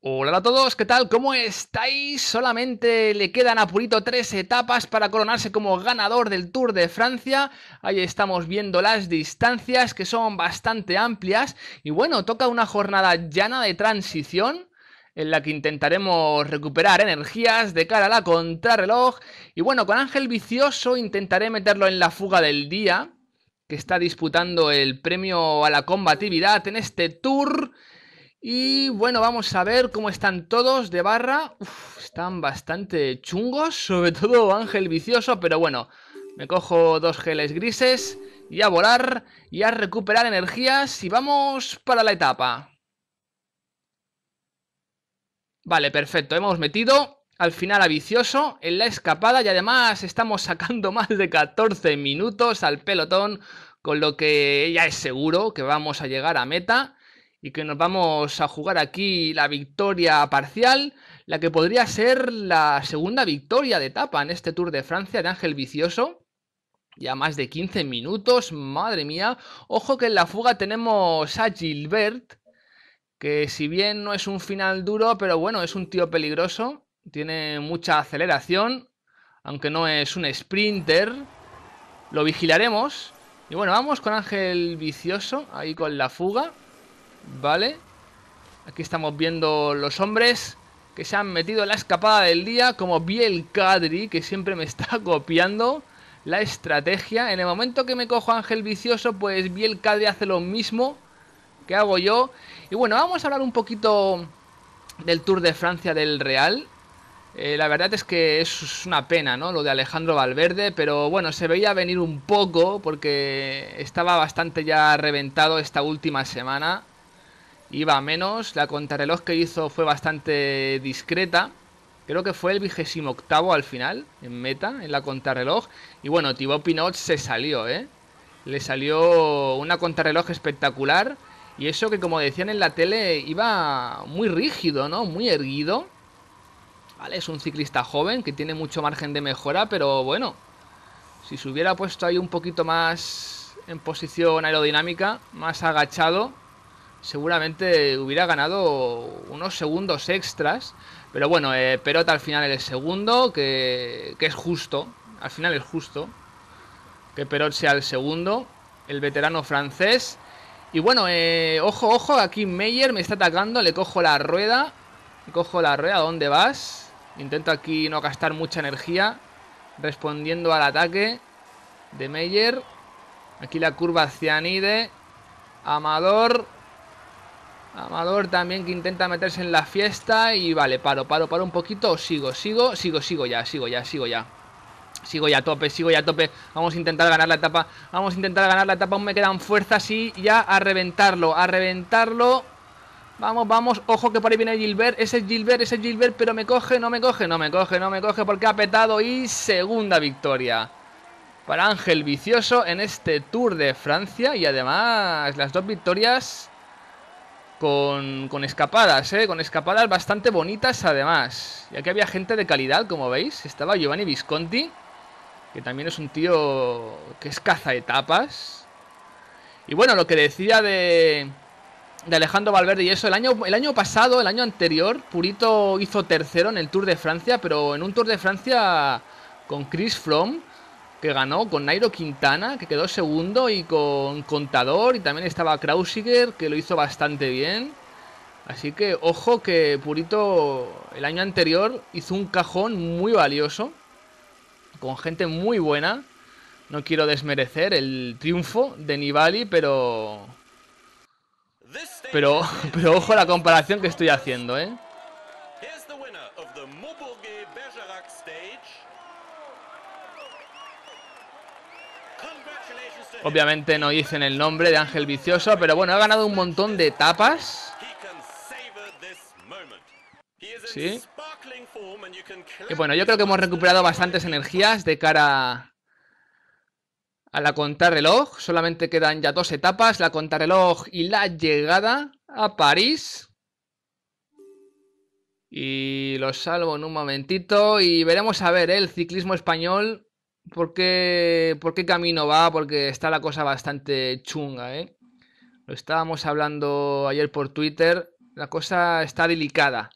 Hola a todos, ¿qué tal? ¿Cómo estáis? Solamente le quedan a Purito tres etapas para coronarse como ganador del Tour de Francia. Ahí estamos viendo las distancias que son bastante amplias. Y bueno, toca una jornada llana de transición en la que intentaremos recuperar energías de cara a la contrarreloj. Y bueno, con Ángel Vicioso intentaré meterlo en la fuga del día, que está disputando el premio a la combatividad en este Tour. Y bueno, vamos a ver cómo están todos de barra. están bastante chungos, sobre todo Ángel Vicioso, pero bueno, me cojo dos geles grises y a volar y a recuperar energías y vamos para la etapa. Vale, perfecto, hemos metido al final a Vicioso en la escapada y además estamos sacando más de 14 minutos al pelotón, con lo que ya es seguro que vamos a llegar a meta y que nos vamos a jugar aquí la victoria parcial, la que podría ser la segunda victoria de etapa en este Tour de Francia de Ángel Vicioso. Ya más de 15 minutos, madre mía. Ojo que en la fuga tenemos a Gilbert, que si bien no es un final duro, pero bueno, es un tío peligroso, tiene mucha aceleración, aunque no es un sprinter. Lo vigilaremos. Y bueno, vamos con Ángel Vicioso, ahí con la fuga. Vale. Aquí estamos viendo los hombres que se han metido en la escapada del día, como Biel Cadri, que siempre me está copiando la estrategia. En el momento que me cojo Ángel Vicioso, pues Biel Cadri hace lo mismo que hago yo. Y bueno, vamos a hablar un poquito del Tour de Francia del Real. Eh, la verdad es que es una pena, ¿no? Lo de Alejandro Valverde, pero bueno, se veía venir un poco porque estaba bastante ya reventado esta última semana iba menos. La contrarreloj que hizo fue bastante discreta. Creo que fue el vigésimo octavo al final, en meta, en la contrarreloj. Y bueno, Thibaut Pinot se salió, ¿eh? Le salió una contrarreloj espectacular. Y eso que, como decían en la tele, iba muy rígido, ¿no? Muy erguido. Vale, es un ciclista joven que tiene mucho margen de mejora, pero bueno, si se hubiera puesto ahí un poquito más en posición aerodinámica, más agachado, seguramente hubiera ganado unos segundos extras. Pero bueno, eh, Perot al final es el segundo, que, que, es justo. Al final es justo que Perot sea el segundo, el veterano francés. Y bueno, eh, ojo, ojo, aquí Meyer me está atacando, le cojo la rueda. Le cojo la rueda, dónde vas? Intento aquí no gastar mucha energía respondiendo al ataque de Meyer. Aquí la curva hacia Anide. Amador, Amador también que intenta meterse en la fiesta y vale, paro, paro, paro un poquito, sigo, sigo, sigo, sigo ya, sigo ya, sigo ya. Sigo ya a tope, sigo ya a tope. Vamos a intentar ganar la etapa. Vamos a intentar ganar la etapa. Aún me quedan fuerzas y ya a reventarlo, a reventarlo. Vamos, vamos, ojo que por ahí viene Gilbert, ese es Gilbert, ese es Gilbert, pero me coge, no me coge, no me coge, no me coge porque ha petado y segunda victoria para Ángel Vicioso en este Tour de Francia y además las dos victorias con, con escapadas, ¿eh? con escapadas bastante bonitas además. Y aquí había gente de calidad, como veis. Estaba Giovanni Visconti, que también es un tío que es caza etapas. Y bueno, lo que decía de, de Alejandro Valverde y eso, el año, el año pasado, el año anterior, Purito hizo tercero en el Tour de Francia, pero en un Tour de Francia con Chris Fromm ganó, con Nairo Quintana, que quedó segundo, y con Contador, y también estaba Krausiger, que lo hizo bastante bien. Así que ojo que Purito el año anterior hizo un cajón muy valioso, con gente muy buena. No quiero desmerecer el triunfo de Nibali, pero... Pero, pero ojo la comparación que estoy haciendo, ¿eh? Obviamente no dicen el nombre de Ángel Vicioso, pero bueno, ha ganado un montón de etapas. Sí. Y bueno, yo creo que hemos recuperado bastantes energías de cara a la contrarreloj. Solamente quedan ya dos etapas, la contrarreloj y la llegada a París. Y lo salvo en un momentito y veremos a ver ¿eh? el ciclismo español por qué, por qué camino va, porque está la cosa bastante chunga, ¿eh? Lo estábamos hablando ayer por Twitter, la cosa está delicada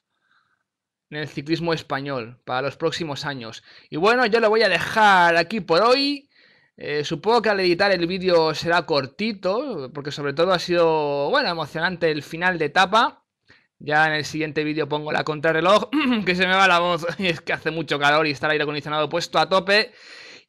en el ciclismo español para los próximos años. Y bueno, yo lo voy a dejar aquí por hoy. Eh, supongo que al editar el vídeo será cortito, porque sobre todo ha sido, bueno, emocionante el final de etapa. Ya en el siguiente vídeo pongo la contrarreloj, que se me va la voz, Y es que hace mucho calor y está el aire acondicionado puesto a tope.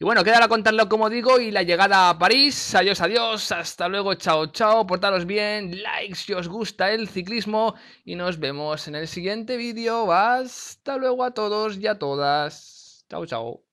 Y bueno, queda contarlo como digo y la llegada a París. Adiós, adiós, hasta luego, chao, chao. Portaros bien, likes si os gusta el ciclismo y nos vemos en el siguiente vídeo. Hasta luego a todos y a todas. Chao, chao.